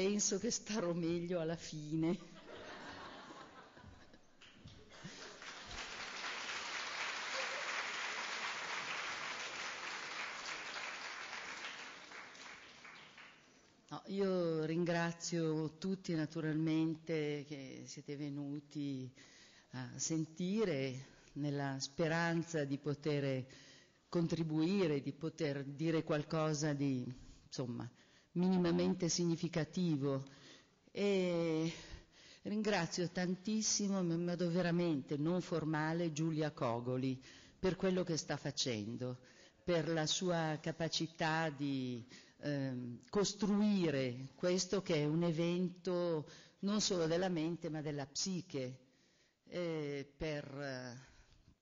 penso che starò meglio alla fine. No, io ringrazio tutti naturalmente che siete venuti a sentire nella speranza di poter contribuire, di poter dire qualcosa di, insomma, minimamente significativo e ringrazio tantissimo, in modo veramente non formale, Giulia Cogoli per quello che sta facendo, per la sua capacità di eh, costruire questo che è un evento non solo della mente ma della psiche, eh, per,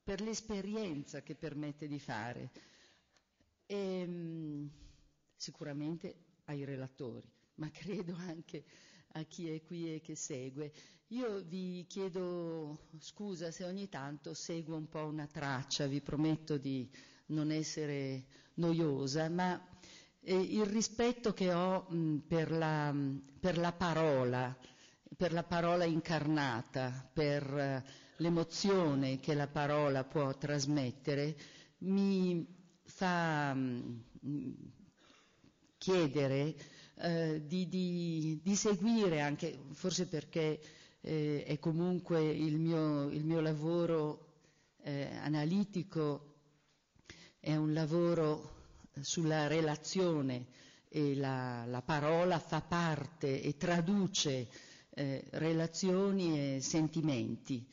per, l'esperienza che permette di fare. E, ehm, sicuramente ai relatori, ma credo anche a chi è qui e che segue. Io vi chiedo scusa se ogni tanto seguo un po' una traccia, vi prometto di non essere noiosa, ma eh, il rispetto che ho mh, per, la, mh, per, la, parola, per la parola incarnata, per eh, l'emozione che la parola può trasmettere, mi fa... Mh, chiedere eh, di, di, di, seguire anche, forse perché eh, è comunque il mio, il mio lavoro eh, analitico, è un lavoro sulla relazione e la, la parola fa parte e traduce eh, relazioni e sentimenti.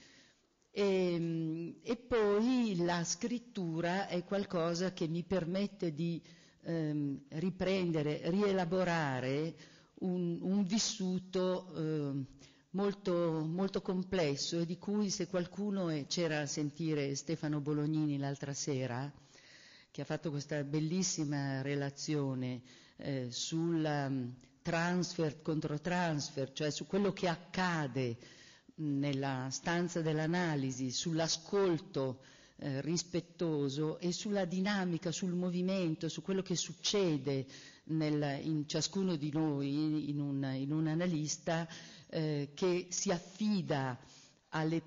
E, ehm, e, poi la scrittura è qualcosa che mi permette di ehm, riprendere, rielaborare un, un vissuto ehm, molto, molto, complesso e di cui se qualcuno è, c'era a sentire Stefano Bolognini l'altra sera, che ha fatto questa bellissima relazione eh, sulla mm, transfer contro transfer, cioè su quello che accade mm, nella stanza dell'analisi, sull'ascolto eh, rispettoso e sulla dinamica, sul movimento, su quello che succede nel, in ciascuno di noi, in un, in un analista eh, che si affida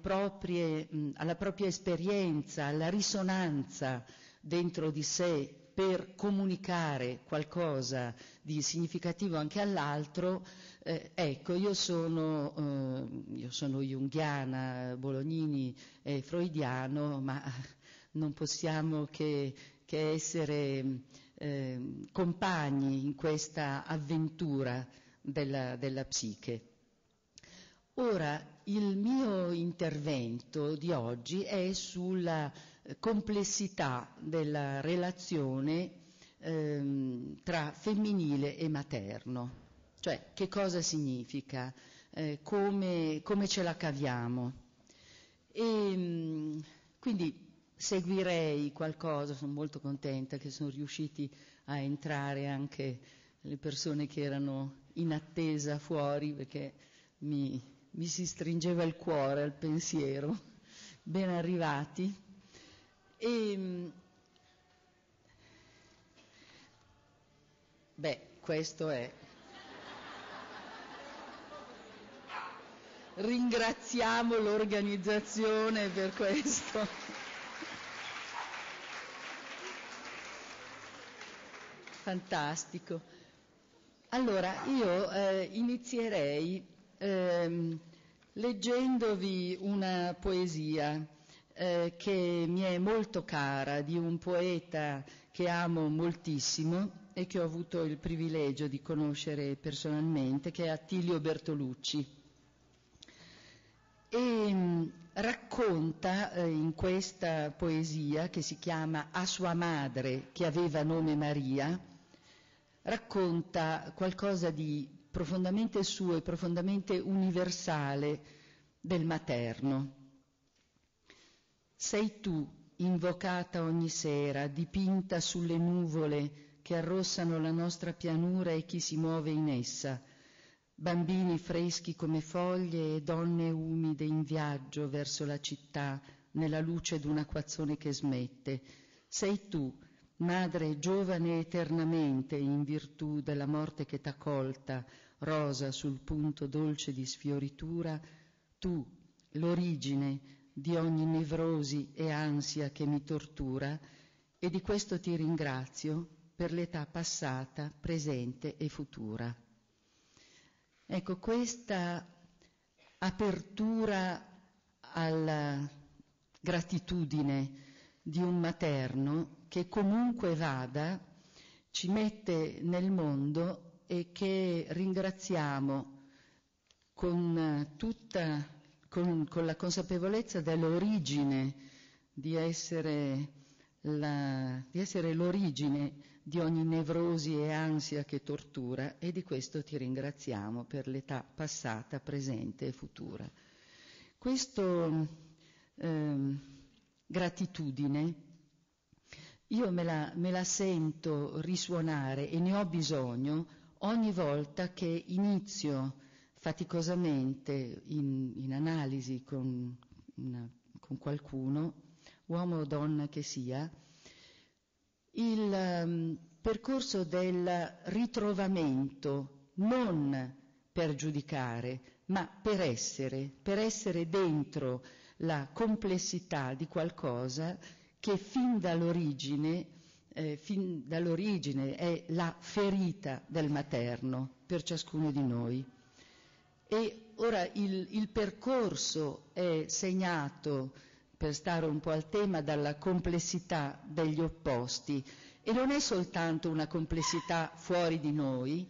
proprie, mh, alla propria esperienza, alla risonanza dentro di sé per comunicare qualcosa di significativo anche all'altro, eh, ecco, io sono, eh, io sono junghiana, bolognini e freudiano, ma non possiamo che, che essere eh, compagni in questa avventura della, della psiche. Ora, il mio intervento di oggi è sulla complessità della relazione ehm, tra femminile e materno cioè che cosa significa, eh, come, come, ce la caviamo. E, ehm, quindi seguirei qualcosa, sono molto contenta che sono riusciti a entrare anche le persone che erano in attesa fuori perché mi, mi si stringeva il cuore al pensiero, ben arrivati. E, ehm, beh, questo è ringraziamo l'organizzazione per questo. Fantastico. Allora, io eh, inizierei eh, leggendovi una poesia eh, che mi è molto cara, di un poeta che amo moltissimo e che ho avuto il privilegio di conoscere personalmente, che è Attilio Bertolucci e ehm, racconta eh, in questa poesia che si chiama A sua madre, che aveva nome Maria, racconta qualcosa di profondamente suo e profondamente universale del materno. Sei tu, invocata ogni sera, dipinta sulle nuvole che arrossano la nostra pianura e chi si muove in essa, bambini freschi come foglie e donne umide in viaggio verso la città nella luce d'un acquazzone che smette. Sei tu, madre giovane eternamente in virtù della morte che t'ha colta, rosa sul punto dolce di sfioritura, tu, l'origine di ogni nevrosi e ansia che mi tortura, e di questo ti ringrazio per l'età passata, presente e futura. Ecco, questa apertura alla gratitudine di un materno che comunque vada ci mette nel mondo e che ringraziamo con, tutta, con, con la consapevolezza dell'origine di essere, la, di essere l'origine di ogni nevrosi e ansia che tortura e di questo ti ringraziamo per l'età passata, presente e futura. Questa eh, gratitudine io me la, me la sento risuonare e ne ho bisogno ogni volta che inizio faticosamente in, in analisi con, una, con qualcuno, uomo o donna che sia, il ehm, percorso del ritrovamento, non per giudicare, ma per essere, per essere dentro la complessità di qualcosa che fin dall'origine, eh, fin dall'origine è la ferita del materno per ciascuno di noi. E ora il, il percorso è segnato per stare un po' al tema, dalla complessità degli opposti. E non è soltanto una complessità fuori di noi,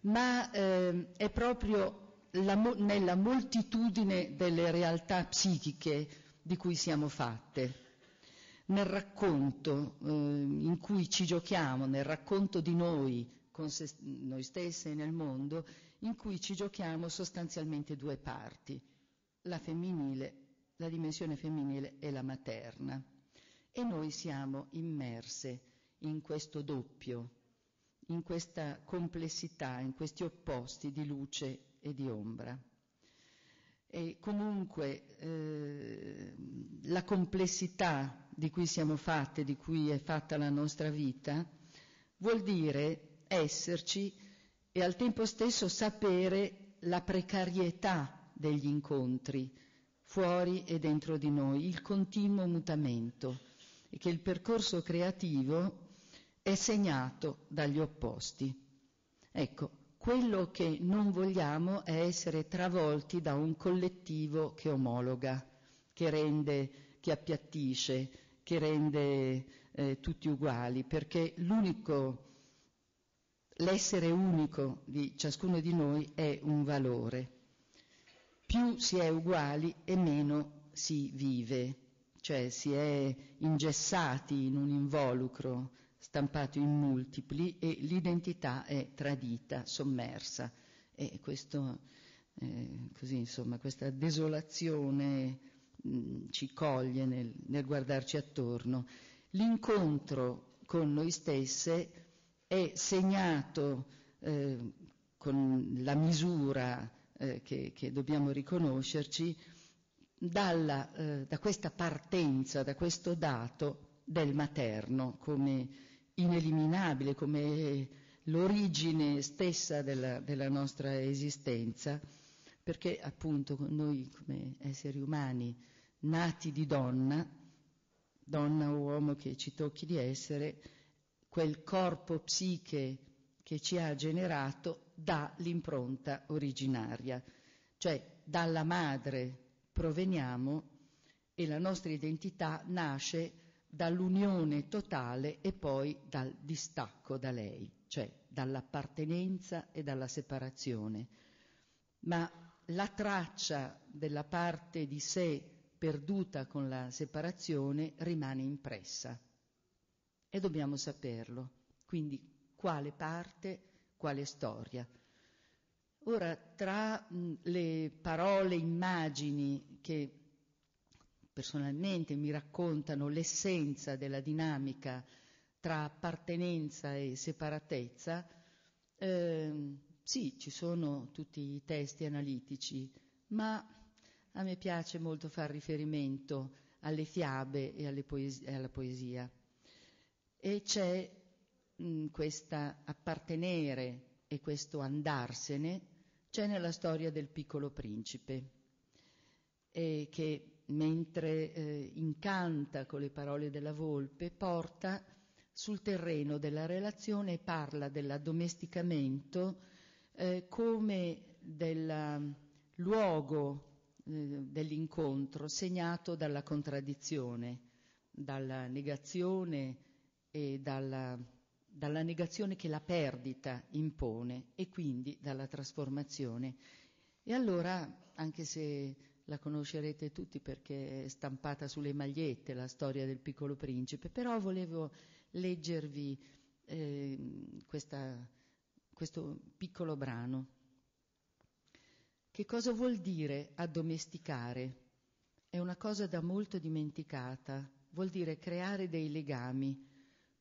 ma eh, è proprio la, nella moltitudine delle realtà psichiche di cui siamo fatte. Nel racconto eh, in cui ci giochiamo, nel racconto di noi, con se, noi stesse e nel mondo, in cui ci giochiamo sostanzialmente due parti, la femminile la dimensione femminile e la materna. E noi siamo immerse in questo doppio, in questa complessità, in questi opposti di luce e di ombra. E comunque eh, la complessità di cui siamo fatte, di cui è fatta la nostra vita, vuol dire esserci e al tempo stesso sapere la precarietà degli incontri, fuori e dentro di noi, il continuo mutamento, e che il percorso creativo è segnato dagli opposti. Ecco, quello che non vogliamo è essere travolti da un collettivo che omologa, che rende, che appiattisce, che rende eh, tutti uguali, perché l'unico, l'essere unico di ciascuno di noi è un valore più si è uguali e meno si vive, cioè si è ingessati in un involucro stampato in multipli e l'identità è tradita, sommersa. E questo, eh, così, insomma, questa desolazione mh, ci coglie nel, nel guardarci attorno. L'incontro con noi stesse è segnato eh, con la misura eh, che, che, dobbiamo riconoscerci, dalla, eh, da questa partenza, da questo dato del materno come ineliminabile, come l'origine stessa della, della nostra esistenza, perché appunto noi come esseri umani nati di donna, donna o uomo che ci tocchi di essere, quel corpo psiche che ci ha generato dall'impronta originaria, cioè dalla madre proveniamo e la nostra identità nasce dall'unione totale e poi dal distacco da lei, cioè dall'appartenenza e dalla separazione. Ma la traccia della parte di sé perduta con la separazione rimane impressa e dobbiamo saperlo. Quindi quale parte quale storia. Ora, tra le parole, immagini che personalmente mi raccontano l'essenza della dinamica tra appartenenza e separatezza, eh, sì, ci sono tutti i testi analitici, ma a me piace molto far riferimento alle fiabe e alle poesie, alla poesia. E c'è mh, questa appartenere e questo andarsene c'è nella storia del piccolo principe, eh, che mentre eh, incanta con le parole della volpe porta sul terreno della relazione e parla dell'addomesticamento eh, come del luogo eh, dell'incontro segnato dalla contraddizione, dalla negazione e dalla dalla negazione che la perdita impone e quindi dalla trasformazione. E allora, anche se la conoscerete tutti perché è stampata sulle magliette la storia del piccolo principe, però volevo leggervi eh, questa, questo piccolo brano. Che cosa vuol dire addomesticare? È una cosa da molto dimenticata, vuol dire creare dei legami,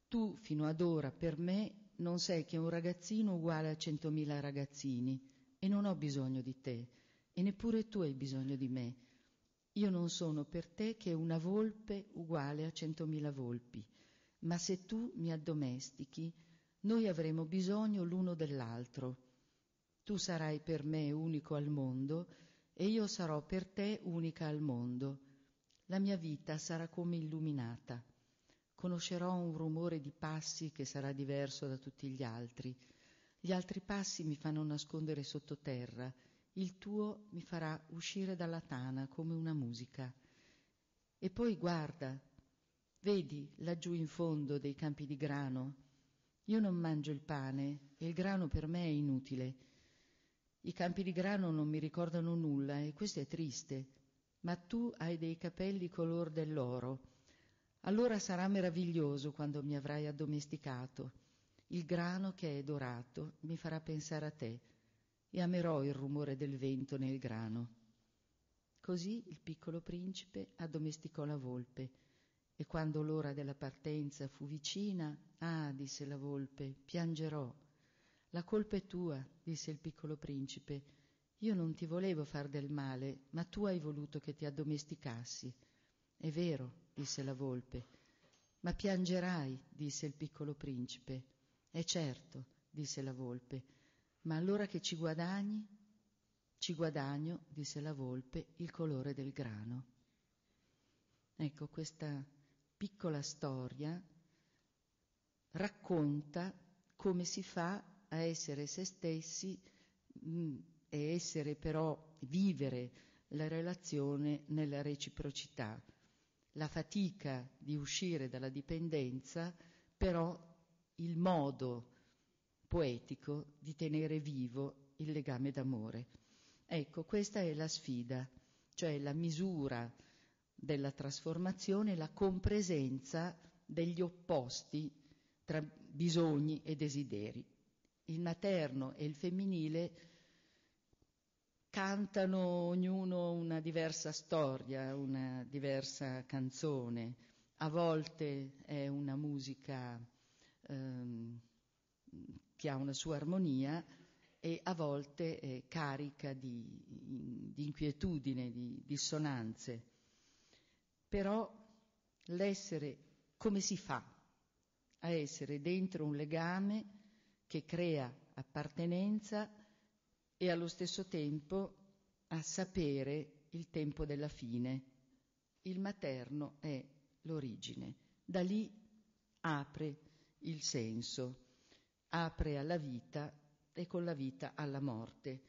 tu fino ad ora per me non sei che un ragazzino uguale a centomila ragazzini e non ho bisogno di te e neppure tu hai bisogno di me. Io non sono per te che una volpe uguale a centomila volpi, ma se tu mi addomestichi, noi avremo bisogno l'uno dell'altro. Tu sarai per me unico al mondo e io sarò per te unica al mondo. La mia vita sarà come illuminata conoscerò un rumore di passi che sarà diverso da tutti gli altri. Gli altri passi mi fanno nascondere sottoterra, il tuo mi farà uscire dalla tana come una musica. E poi guarda, vedi laggiù in fondo dei campi di grano. Io non mangio il pane e il grano per me è inutile. I campi di grano non mi ricordano nulla e questo è triste, ma tu hai dei capelli color dell'oro allora sarà meraviglioso quando mi avrai addomesticato. Il grano che è dorato mi farà pensare a te e amerò il rumore del vento nel grano. Così il piccolo principe addomesticò la volpe e quando l'ora della partenza fu vicina, ah, disse la volpe, piangerò. La colpa è tua, disse il piccolo principe. Io non ti volevo far del male, ma tu hai voluto che ti addomesticassi. È vero, disse la volpe. Ma piangerai, disse il piccolo principe. È certo, disse la volpe. Ma allora che ci guadagni? Ci guadagno, disse la volpe, il colore del grano. Ecco, questa piccola storia racconta come si fa a essere se stessi mh, mm, e essere però vivere la relazione nella reciprocità la fatica di uscire dalla dipendenza, però il modo poetico di tenere vivo il legame d'amore. Ecco, questa è la sfida, cioè la misura della trasformazione, la compresenza degli opposti tra bisogni e desideri. Il materno e il femminile cantano ognuno una diversa storia, una diversa canzone. A volte è una musica ehm, che ha una sua armonia e a volte è carica di, di inquietudine, di dissonanze. Però l'essere, come si fa a essere dentro un legame che crea appartenenza e allo stesso tempo a sapere il tempo della fine. Il materno è l'origine. Da lì apre il senso, apre alla vita e con la vita alla morte.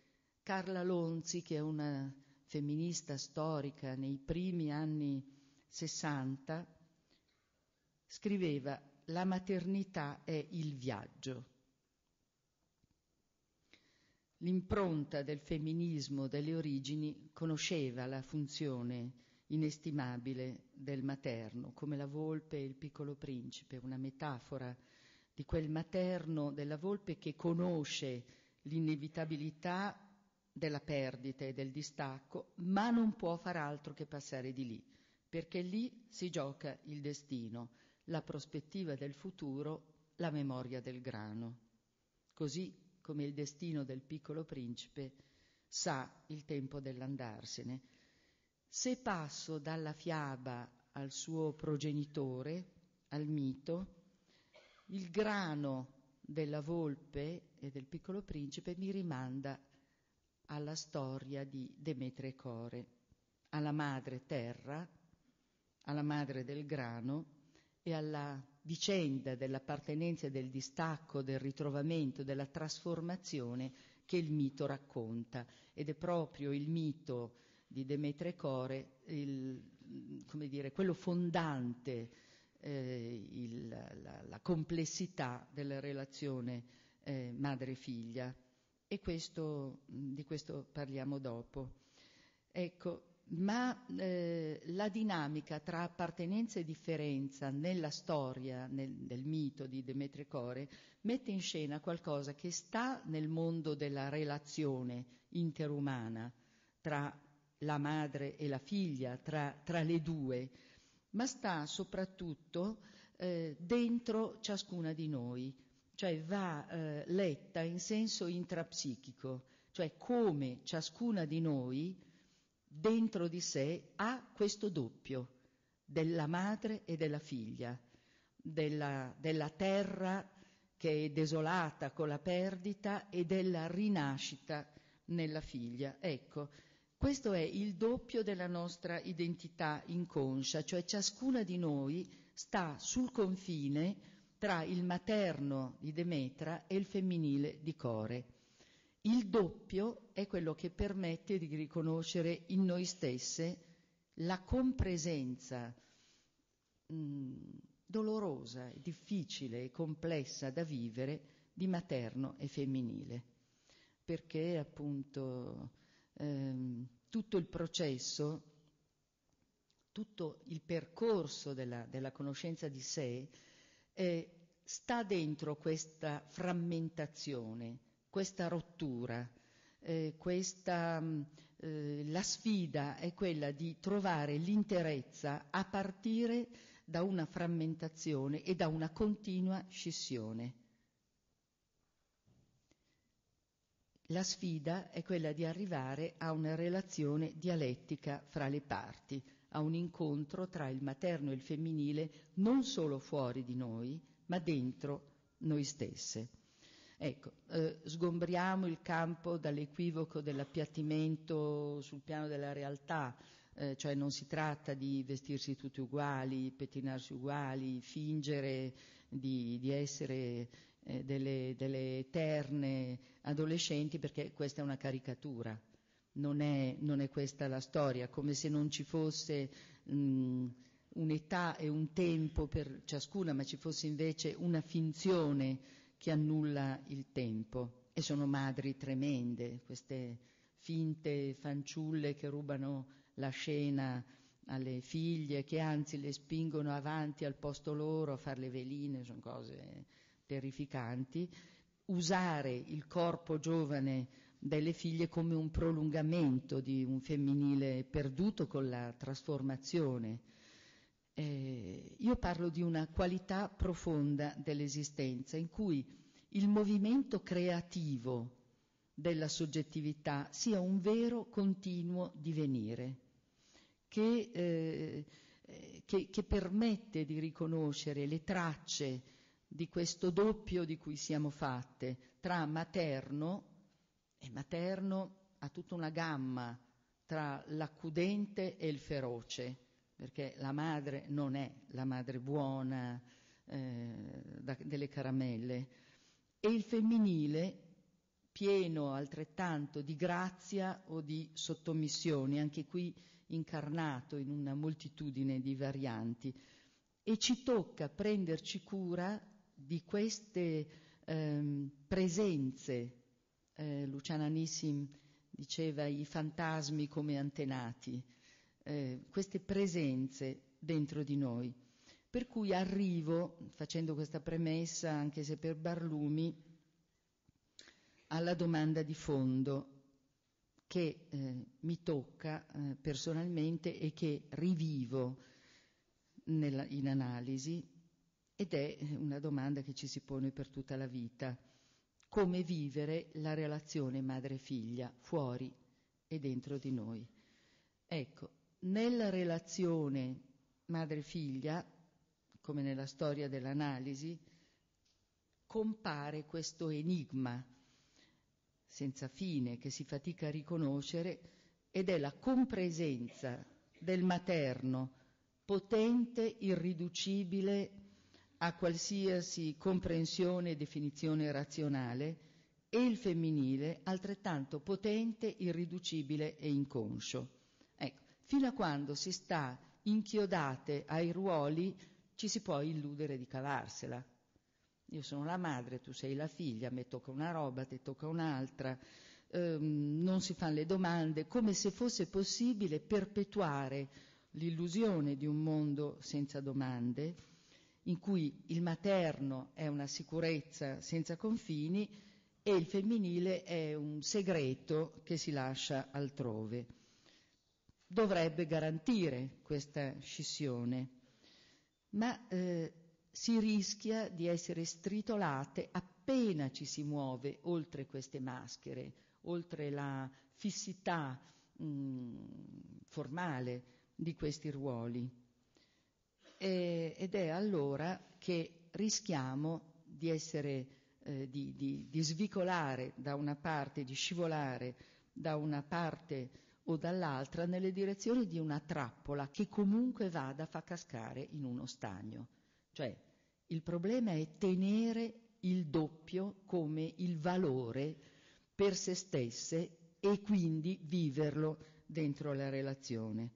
Carla Lonzi, che è una femminista storica nei primi anni 60, scriveva La maternità è il viaggio l'impronta del femminismo delle origini conosceva la funzione inestimabile del materno, come la volpe e il piccolo principe, una metafora di quel materno della volpe che conosce l'inevitabilità della perdita e del distacco, ma non può far altro che passare di lì, perché lì si gioca il destino, la prospettiva del futuro, la memoria del grano. Così come il destino del piccolo principe, sa il tempo dell'andarsene. Se passo dalla fiaba al suo progenitore, al mito, il grano della volpe e del piccolo principe mi rimanda alla storia di Demetre Core, alla madre terra, alla madre del grano e alla vicenda dell'appartenenza del distacco, del ritrovamento, della trasformazione che il mito racconta. Ed è proprio il mito di Demetre Core, il, dire, quello fondante, eh, il, la, la, complessità della relazione eh, madre-figlia. E questo, di questo parliamo dopo. Ecco, ma eh, la dinamica tra appartenenza e differenza nella storia nel, del mito di Demetri Core mette in scena qualcosa che sta nel mondo della relazione interumana tra la madre e la figlia, tra, tra le due, ma sta soprattutto eh, dentro ciascuna di noi, cioè va eh, letta in senso intrapsichico, cioè come ciascuna di noi dentro di sé ha questo doppio della madre e della figlia, della, della terra che è desolata con la perdita e della rinascita nella figlia. Ecco, questo è il doppio della nostra identità inconscia, cioè ciascuna di noi sta sul confine tra il materno di Demetra e il femminile di Core. Il doppio è quello che permette di riconoscere in noi stesse la compresenza mh, mm, dolorosa, difficile e complessa da vivere di materno e femminile, perché appunto ehm, tutto il processo, tutto il percorso della, della conoscenza di sé eh, sta dentro questa frammentazione questa rottura, eh, questa, mm, eh, la sfida è quella di trovare l'interezza a partire da una frammentazione e da una continua scissione. La sfida è quella di arrivare a una relazione dialettica fra le parti, a un incontro tra il materno e il femminile non solo fuori di noi, ma dentro noi stesse. Ecco, eh, sgombriamo il campo dall'equivoco dell'appiattimento sul piano della realtà, eh, cioè non si tratta di vestirsi tutti uguali, pettinarsi uguali, fingere di, di essere eh, delle, delle, eterne adolescenti perché questa è una caricatura. Non è, non è questa la storia, come se non ci fosse mh, un'età e un tempo per ciascuna, ma ci fosse invece una finzione che annulla il tempo. E sono madri tremende, queste finte fanciulle che rubano la scena alle figlie, che anzi le spingono avanti al posto loro a fare le veline, sono cose terrificanti. Usare il corpo giovane delle figlie come un prolungamento di un femminile perduto con la trasformazione eh, io parlo di una qualità profonda dell'esistenza in cui il movimento creativo della soggettività sia un vero continuo divenire che, eh, che, che permette di riconoscere le tracce di questo doppio di cui siamo fatte tra materno e materno ha tutta una gamma tra l'accudente e il feroce perché la madre non è la madre buona eh, da, delle caramelle, e il femminile pieno altrettanto di grazia o di sottomissione, anche qui incarnato in una moltitudine di varianti. E ci tocca prenderci cura di queste ehm, presenze. Eh, Luciana Nissim diceva i fantasmi come antenati, eh, queste presenze dentro di noi. Per cui arrivo, facendo questa premessa, anche se per Barlumi, alla domanda di fondo che eh, mi tocca eh, personalmente e che rivivo nella, in analisi ed è eh, una domanda che ci si pone per tutta la vita. Come vivere la relazione madre-figlia fuori e dentro di noi? Ecco, nella relazione madre-figlia, come nella storia dell'analisi, compare questo enigma senza fine che si fatica a riconoscere ed è la compresenza del materno potente, irriducibile a qualsiasi comprensione e definizione razionale e il femminile altrettanto potente, irriducibile e inconscio fino a quando si sta inchiodate ai ruoli ci si può illudere di cavarsela. Io sono la madre, tu sei la figlia, a me tocca una roba, te tocca un'altra, ehm, non si fanno le domande, come se fosse possibile perpetuare l'illusione di un mondo senza domande, in cui il materno è una sicurezza senza confini e il femminile è un segreto che si lascia altrove dovrebbe garantire questa scissione, ma eh, si rischia di essere stritolate appena ci si muove oltre queste maschere, oltre la fissità mh, mm, formale di questi ruoli. E, ed è allora che rischiamo di essere eh, di, di, di, svicolare da una parte, di scivolare da una parte o dall'altra nelle direzioni di una trappola che comunque vada a far cascare in uno stagno. Cioè il problema è tenere il doppio come il valore per se stesse e quindi viverlo dentro la relazione.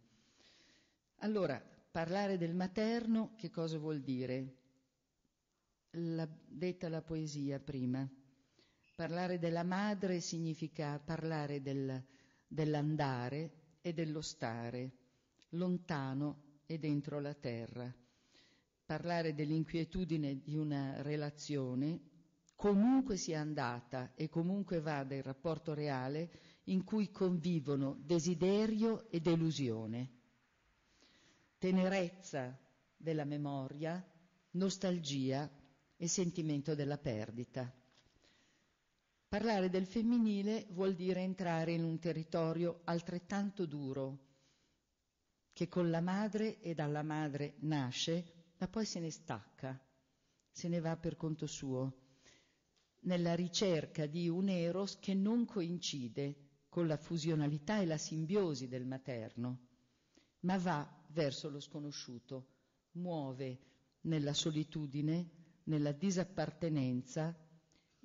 Allora, parlare del materno che cosa vuol dire? L'ha detta la poesia prima. Parlare della madre significa parlare del, dell'andare e dello stare, lontano e dentro la terra. Parlare dell'inquietudine di una relazione, comunque sia andata e comunque vada il rapporto reale, in cui convivono desiderio e delusione, tenerezza della memoria, nostalgia e sentimento della perdita. Parlare del femminile vuol dire entrare in un territorio altrettanto duro, che con la madre e dalla madre nasce, ma poi se ne stacca, se ne va per conto suo, nella ricerca di un eros che non coincide con la fusionalità e la simbiosi del materno, ma va verso lo sconosciuto, muove nella solitudine, nella disappartenenza,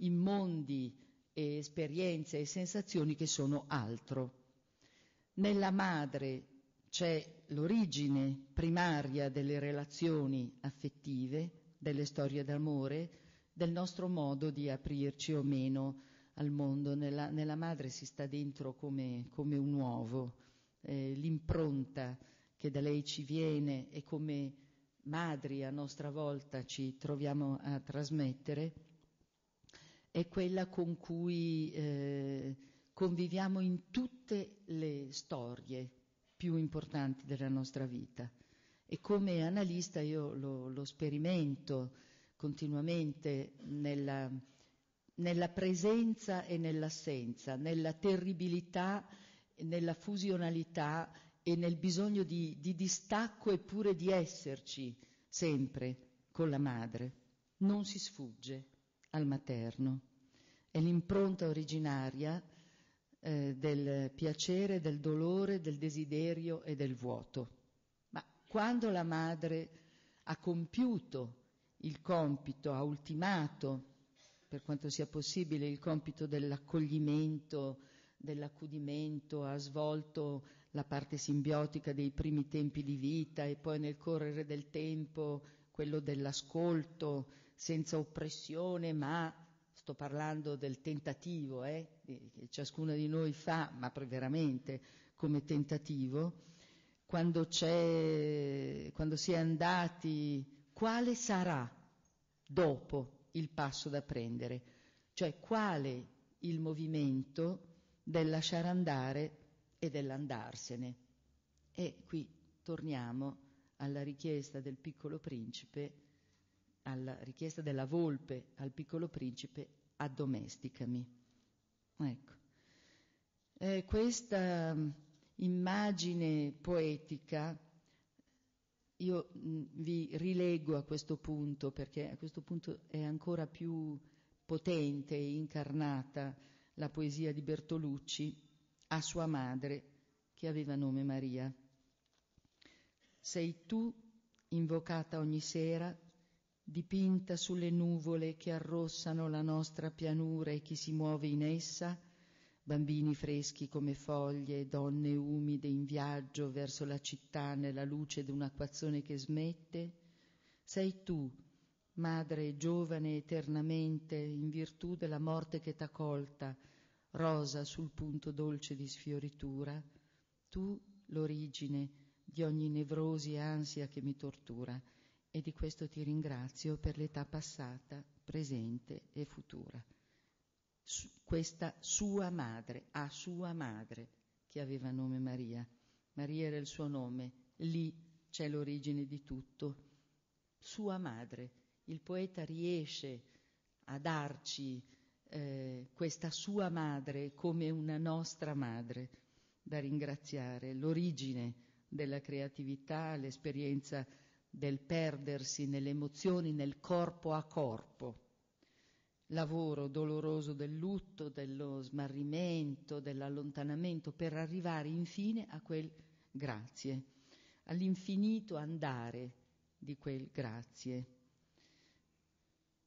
i mondi e esperienze e sensazioni che sono altro. Nella madre c'è l'origine primaria delle relazioni affettive, delle storie d'amore, del nostro modo di aprirci o meno al mondo. Nella, nella madre si sta dentro come, come un uovo, eh, l'impronta che da lei ci viene e come madri a nostra volta ci troviamo a trasmettere è quella con cui eh, conviviamo in tutte le storie più importanti della nostra vita. E come analista io lo, lo sperimento continuamente nella, nella presenza e nell'assenza, nella terribilità, nella fusionalità e nel bisogno di, di, distacco eppure di esserci sempre con la madre. Non si sfugge al materno. È l'impronta originaria eh, del piacere, del dolore, del desiderio e del vuoto. Ma quando la madre ha compiuto il compito, ha ultimato, per quanto sia possibile, il compito dell'accoglimento, dell'accudimento, ha svolto la parte simbiotica dei primi tempi di vita e poi nel correre del tempo quello dell'ascolto, senza oppressione, ma sto parlando del tentativo eh, che ciascuna di noi fa, ma veramente come tentativo, quando, c'è, quando si è andati, quale sarà dopo il passo da prendere? Cioè quale il movimento del lasciare andare e dell'andarsene? E qui torniamo alla richiesta del piccolo principe alla richiesta della volpe al piccolo principe, addomesticami. Ecco. Eh, questa mm, immagine poetica io mm, vi rileggo a questo punto perché a questo punto è ancora più potente e incarnata la poesia di Bertolucci a sua madre che aveva nome Maria. Sei tu invocata ogni sera dipinta sulle nuvole che arrossano la nostra pianura e chi si muove in essa, bambini freschi come foglie, donne umide in viaggio verso la città nella luce di un'acquazzone che smette, sei tu, madre giovane eternamente in virtù della morte che t'ha colta, rosa sul punto dolce di sfioritura, tu l'origine di ogni nevrosi e ansia che mi tortura e di questo ti ringrazio per l'età passata, presente e futura. Su, questa sua madre, a sua madre, che aveva nome Maria. Maria era il suo nome, lì c'è l'origine di tutto. Sua madre, il poeta riesce a darci eh, questa sua madre come una nostra madre da ringraziare, l'origine della creatività, l'esperienza del perdersi nelle emozioni, nel corpo a corpo, lavoro doloroso del lutto, dello smarrimento, dell'allontanamento, per arrivare infine a quel grazie, all'infinito andare di quel grazie.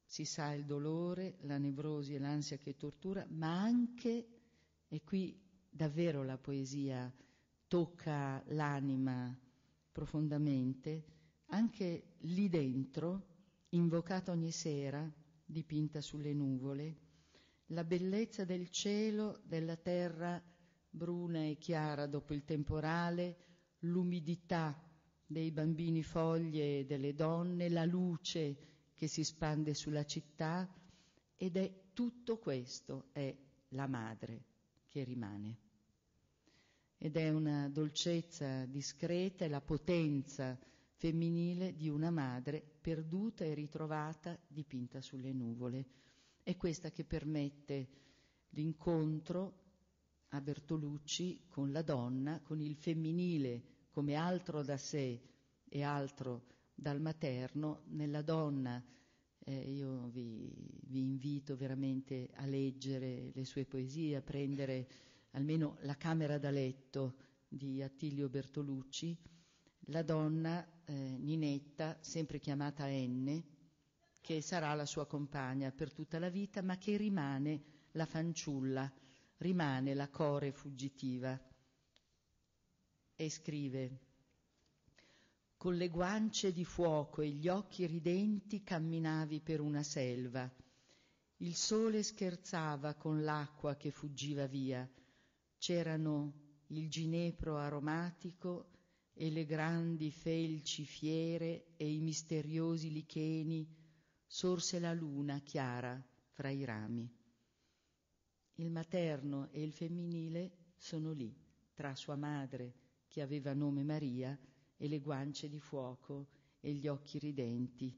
Si sa il dolore, la nevrosi e l'ansia che tortura, ma anche, e qui davvero la poesia tocca l'anima profondamente, anche lì dentro, invocata ogni sera, dipinta sulle nuvole, la bellezza del cielo, della terra bruna e chiara dopo il temporale, l'umidità dei bambini foglie e delle donne, la luce che si spande sulla città ed è tutto questo, è la madre che rimane. Ed è una dolcezza discreta, e la potenza femminile di una madre perduta e ritrovata dipinta sulle nuvole. È questa che permette l'incontro a Bertolucci con la donna, con il femminile come altro da sé e altro dal materno, nella donna. Eh, io vi, vi invito veramente a leggere le sue poesie, a prendere almeno la camera da letto di Attilio Bertolucci. La donna eh, Ninetta, sempre chiamata Enne, che sarà la sua compagna per tutta la vita, ma che rimane la fanciulla, rimane la core fuggitiva. E scrive, con le guance di fuoco e gli occhi ridenti camminavi per una selva. Il sole scherzava con l'acqua che fuggiva via. C'erano il ginepro aromatico e le grandi felci fiere e i misteriosi licheni, sorse la luna chiara fra i rami. Il materno e il femminile sono lì, tra sua madre, che aveva nome Maria, e le guance di fuoco e gli occhi ridenti.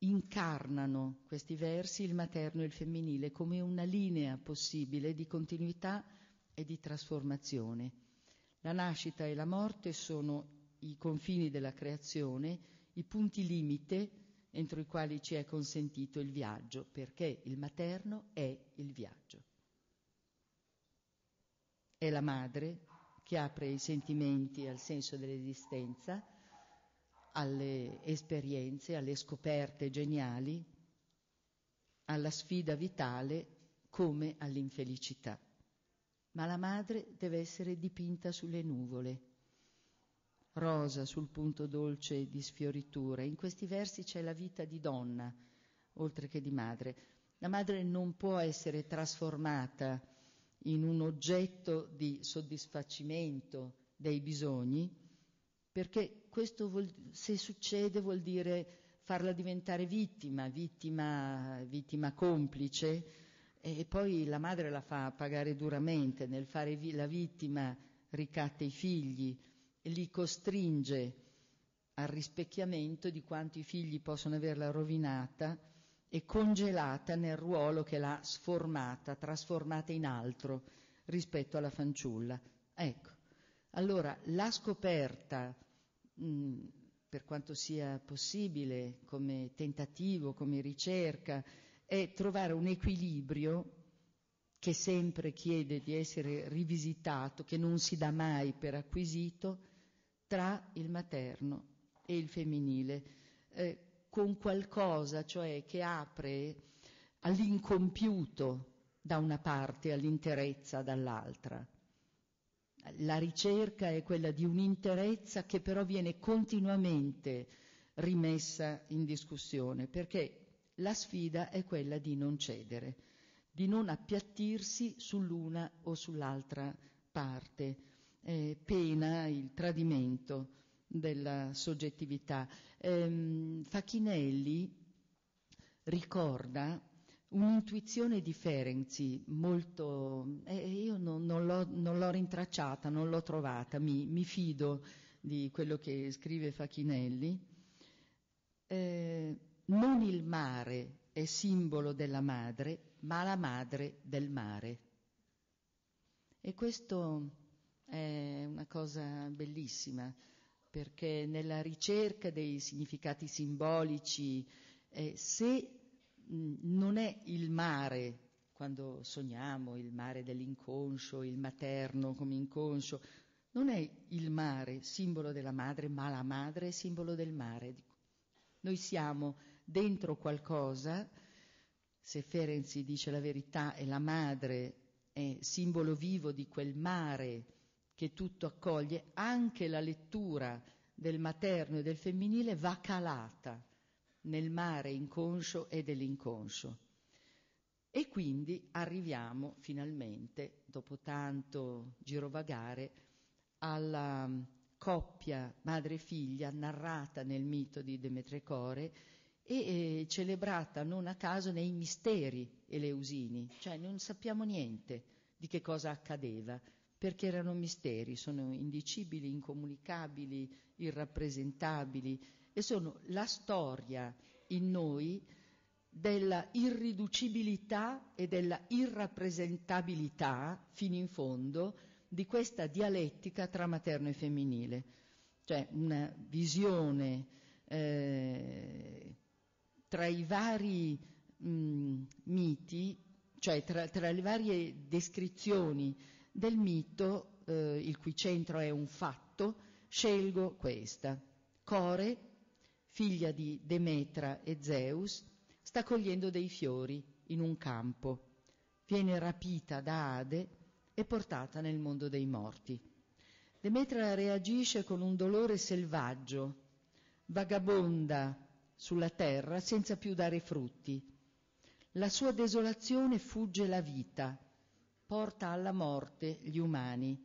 Incarnano questi versi il materno e il femminile come una linea possibile di continuità e di trasformazione. La nascita e la morte sono i confini della creazione, i punti limite entro i quali ci è consentito il viaggio, perché il materno è il viaggio. È la madre che apre i sentimenti al senso dell'esistenza, alle esperienze, alle scoperte geniali, alla sfida vitale come all'infelicità ma la madre deve essere dipinta sulle nuvole, rosa sul punto dolce di sfioritura. In questi versi c'è la vita di donna, oltre che di madre. La madre non può essere trasformata in un oggetto di soddisfacimento dei bisogni, perché questo vuol, se succede vuol dire farla diventare vittima, vittima, vittima complice e poi la madre la fa pagare duramente nel fare vi- la vittima, ricatta i figli, li costringe al rispecchiamento di quanto i figli possono averla rovinata e congelata nel ruolo che l'ha sformata, trasformata in altro rispetto alla fanciulla. Ecco, allora la scoperta, mh, mm, per quanto sia possibile, come tentativo, come ricerca, è trovare un equilibrio che sempre chiede di essere rivisitato, che non si dà mai per acquisito, tra il materno e il femminile, eh, con qualcosa cioè che apre all'incompiuto da una parte, all'interezza dall'altra. La ricerca è quella di un'interezza che però viene continuamente rimessa in discussione, perché la sfida è quella di non cedere, di non appiattirsi sull'una o sull'altra parte. Eh, pena il tradimento della soggettività. Eh, Facchinelli ricorda un'intuizione di Ferenzi molto, eh, io non, non, l'ho, non, l'ho, rintracciata, non l'ho trovata, mi, mi fido di quello che scrive Facchinelli. Eh, non il mare è simbolo della madre, ma la madre del mare. E questo è una cosa bellissima, perché nella ricerca dei significati simbolici, eh, se mm, non è il mare, quando sogniamo il mare dell'inconscio, il materno come inconscio, non è il mare simbolo della madre, ma la madre è simbolo del mare. Noi siamo dentro qualcosa, se Ferenzi dice la verità e la madre è simbolo vivo di quel mare che tutto accoglie, anche la lettura del materno e del femminile va calata nel mare inconscio e dell'inconscio. E quindi arriviamo finalmente, dopo tanto girovagare, alla mm, coppia madre-figlia narrata nel mito di Demetre Demetrecore e celebrata non a caso nei misteri eleusini, cioè non sappiamo niente di che cosa accadeva, perché erano misteri, sono indicibili, incomunicabili, irrappresentabili e sono la storia in noi della irriducibilità e della irrappresentabilità fino in fondo di questa dialettica tra materno e femminile, cioè una visione eh, tra i vari mh, mm, miti, cioè tra, tra, le varie descrizioni del mito, eh, il cui centro è un fatto, scelgo questa. Core, figlia di Demetra e Zeus, sta cogliendo dei fiori in un campo. Viene rapita da Ade e portata nel mondo dei morti. Demetra reagisce con un dolore selvaggio, vagabonda, sulla terra senza più dare frutti. La sua desolazione fugge la vita, porta alla morte gli umani.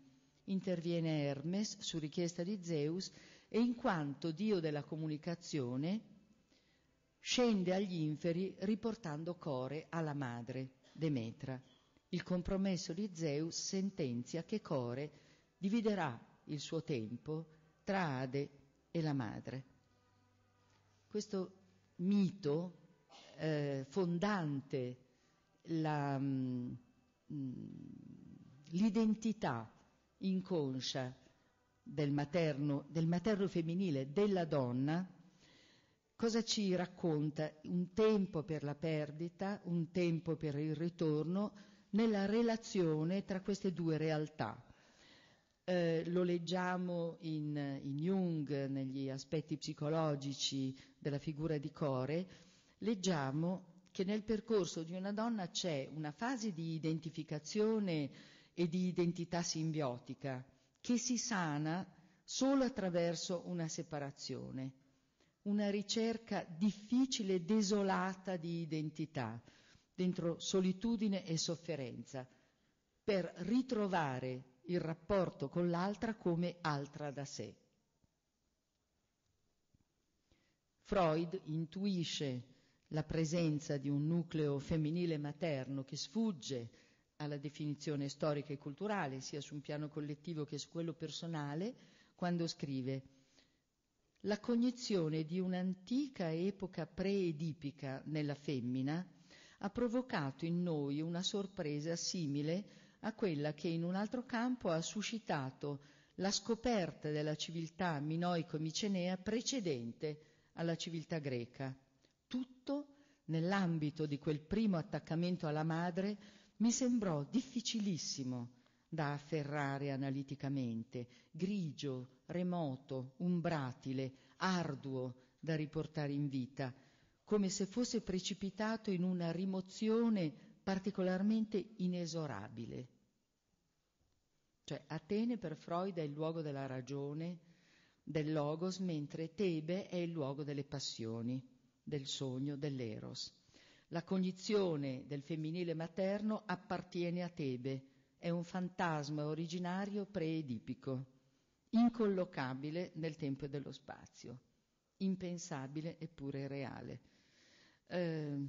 Interviene Hermes su richiesta di Zeus e in quanto dio della comunicazione scende agli inferi riportando Core alla madre, Demetra. Il compromesso di Zeus sentenzia che Core dividerà il suo tempo tra Ade e la madre questo mito eh, fondante la, mm, mm, l'identità inconscia del materno, del materno femminile, della donna, cosa ci racconta? Un tempo per la perdita, un tempo per il ritorno nella relazione tra queste due realtà eh, lo leggiamo in, in, Jung, negli aspetti psicologici della figura di Core, leggiamo che nel percorso di una donna c'è una fase di identificazione e di identità simbiotica che si sana solo attraverso una separazione, una ricerca difficile, e desolata di identità, dentro solitudine e sofferenza, per ritrovare il rapporto con l'altra come altra da sé. Freud intuisce la presenza di un nucleo femminile materno che sfugge alla definizione storica e culturale, sia su un piano collettivo che su quello personale, quando scrive la cognizione di un'antica epoca preedipica nella femmina ha provocato in noi una sorpresa simile a quella che in un altro campo ha suscitato la scoperta della civiltà minoico-micenea precedente alla civiltà greca. Tutto nell'ambito di quel primo attaccamento alla madre mi sembrò difficilissimo da afferrare analiticamente, grigio, remoto, umbratile, arduo da riportare in vita, come se fosse precipitato in una rimozione particolarmente inesorabile. Cioè Atene per Freud è il luogo della ragione, del logos, mentre Tebe è il luogo delle passioni, del sogno, dell'eros. La cognizione del femminile materno appartiene a Tebe, è un fantasma originario preedipico, incollocabile nel tempo e dello spazio, impensabile eppure reale. Eh,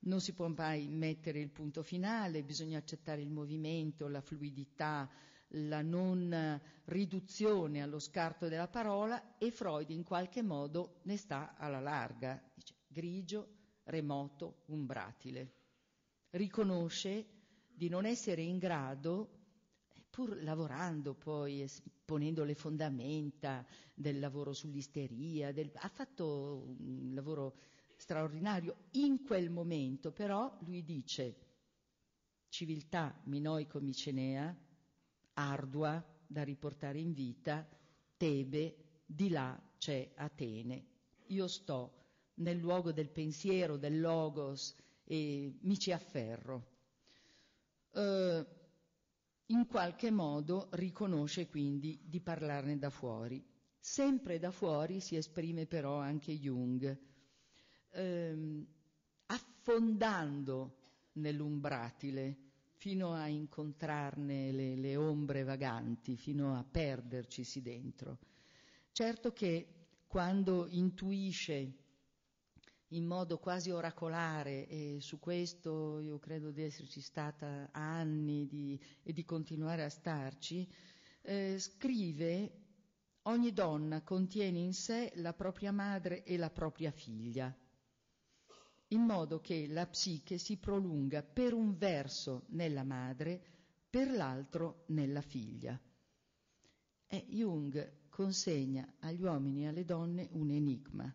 non si può mai mettere il punto finale, bisogna accettare il movimento, la fluidità, la non riduzione allo scarto della parola e Freud in qualche modo ne sta alla larga, dice grigio, remoto, umbratile. Riconosce di non essere in grado, pur lavorando poi, ponendo le fondamenta del lavoro sull'isteria, del, ha fatto un lavoro straordinario in quel momento, però lui dice civiltà minoico micenea, ardua da riportare in vita, Tebe, di là c'è Atene. Io sto nel luogo del pensiero, del logos e mi ci afferro. Eh, in qualche modo riconosce quindi di parlarne da fuori. Sempre da fuori si esprime però anche Jung ehm, affondando nell'umbratile fino a incontrarne le, le ombre vaganti, fino a perdercisi dentro. Certo che quando intuisce in modo quasi oracolare e su questo io credo di esserci stata anni di, e di continuare a starci, eh, scrive ogni donna contiene in sé la propria madre e la propria figlia in modo che la psiche si prolunga per un verso nella madre, per l'altro nella figlia. E Jung consegna agli uomini e alle donne un enigma,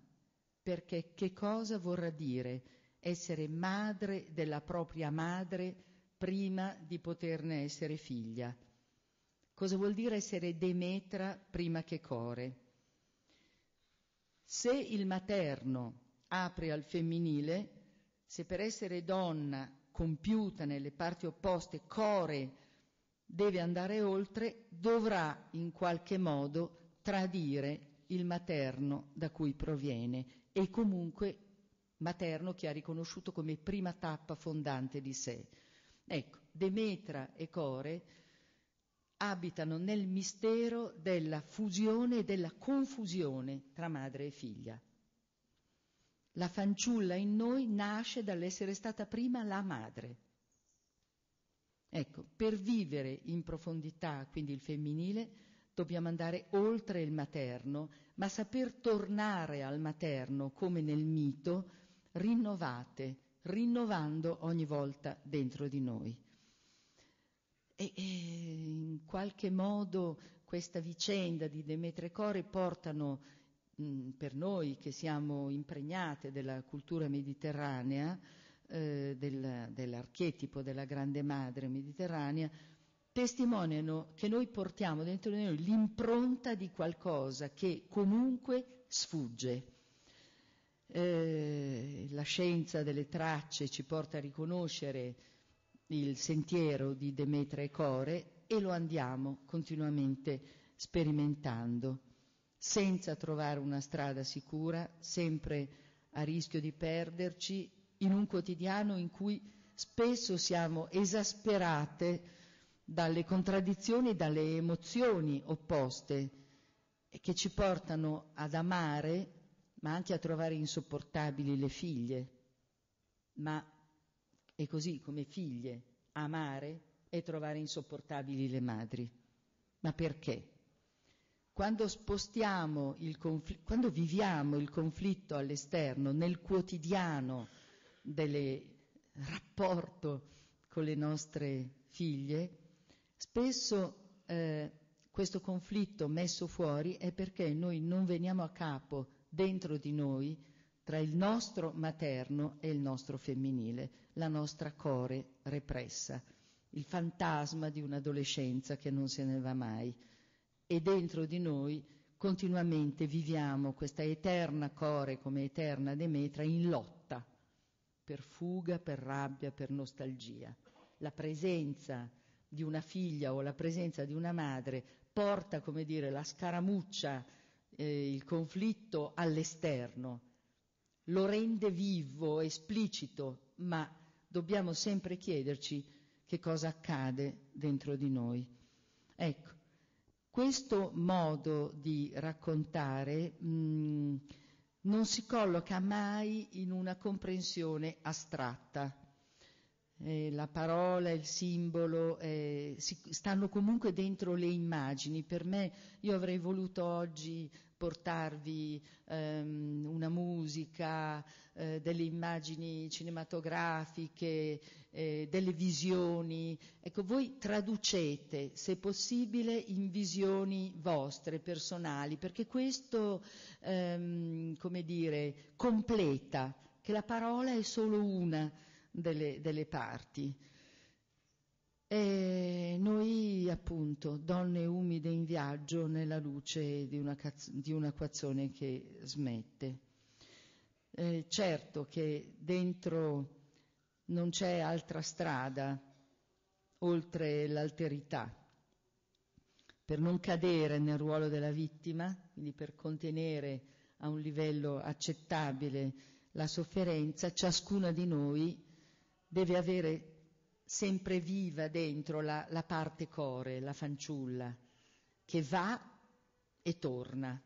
perché che cosa vorrà dire essere madre della propria madre prima di poterne essere figlia? Cosa vuol dire essere Demetra prima che Core? Se il materno apre al femminile, se per essere donna compiuta nelle parti opposte, core, deve andare oltre, dovrà in qualche modo tradire il materno da cui proviene e comunque materno che ha riconosciuto come prima tappa fondante di sé. Ecco, Demetra e Core abitano nel mistero della fusione e della confusione tra madre e figlia. La fanciulla in noi nasce dall'essere stata prima la madre. Ecco, per vivere in profondità, quindi il femminile, dobbiamo andare oltre il materno, ma saper tornare al materno, come nel mito, rinnovate, rinnovando ogni volta dentro di noi. E, e, in qualche modo questa vicenda di Demetre Core portano per noi che siamo impregnate della cultura mediterranea, eh, del, dell'archetipo della grande madre mediterranea, testimoniano che noi portiamo dentro di noi l'impronta di qualcosa che comunque sfugge. Eh, la scienza delle tracce ci porta a riconoscere il sentiero di Demetra e Core e lo andiamo continuamente sperimentando senza trovare una strada sicura, sempre a rischio di perderci, in un quotidiano in cui spesso siamo esasperate dalle contraddizioni e dalle emozioni opposte che ci portano ad amare, ma anche a trovare insopportabili le figlie. Ma è così come figlie, amare e trovare insopportabili le madri. Ma perché? Quando, confl- quando viviamo il conflitto all'esterno, nel quotidiano del rapporto con le nostre figlie, spesso eh, questo conflitto messo fuori è perché noi non veniamo a capo dentro di noi tra il nostro materno e il nostro femminile, la nostra core repressa, il fantasma di un'adolescenza che non se ne va mai e dentro di noi continuamente viviamo questa eterna core come eterna Demetra in lotta per fuga, per rabbia, per nostalgia. La presenza di una figlia o la presenza di una madre porta, come dire, la scaramuccia, eh, il conflitto all'esterno, lo rende vivo, esplicito, ma dobbiamo sempre chiederci che cosa accade dentro di noi. Ecco, questo modo di raccontare mh, mm, non si colloca mai in una comprensione astratta. Eh, la parola, il simbolo, eh, si, stanno comunque dentro le immagini. Per me, io avrei voluto oggi portarvi ehm, una musica, eh, delle immagini cinematografiche, eh, delle visioni. Ecco, voi traducete, se possibile, in visioni vostre, personali, perché questo, ehm, come dire, completa, che la parola è solo una delle, delle parti. E noi appunto, donne umide in viaggio nella luce di, una, di un'equazione che smette. Eh, certo che dentro non c'è altra strada oltre l'alterità. Per non cadere nel ruolo della vittima, quindi per contenere a un livello accettabile la sofferenza, ciascuna di noi deve avere sempre viva dentro la, la parte core, la fanciulla, che va e torna.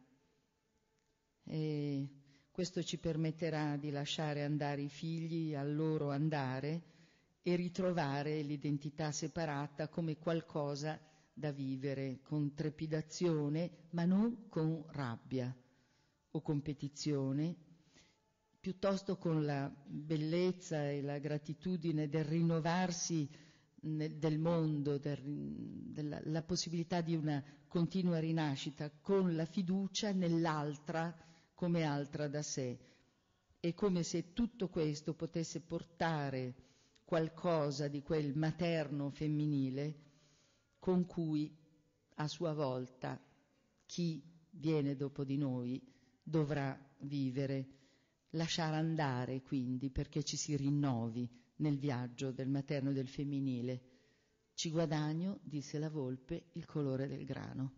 E questo ci permetterà di lasciare andare i figli al loro andare e ritrovare l'identità separata come qualcosa da vivere con trepidazione, ma non con rabbia o competizione piuttosto con la bellezza e la gratitudine del rinnovarsi nel, del mondo, del, della la possibilità di una continua rinascita, con la fiducia nell'altra come altra da sé. È come se tutto questo potesse portare qualcosa di quel materno femminile con cui a sua volta chi viene dopo di noi dovrà vivere lasciare andare quindi perché ci si rinnovi nel viaggio del materno e del femminile. Ci guadagno, disse la volpe, il colore del grano.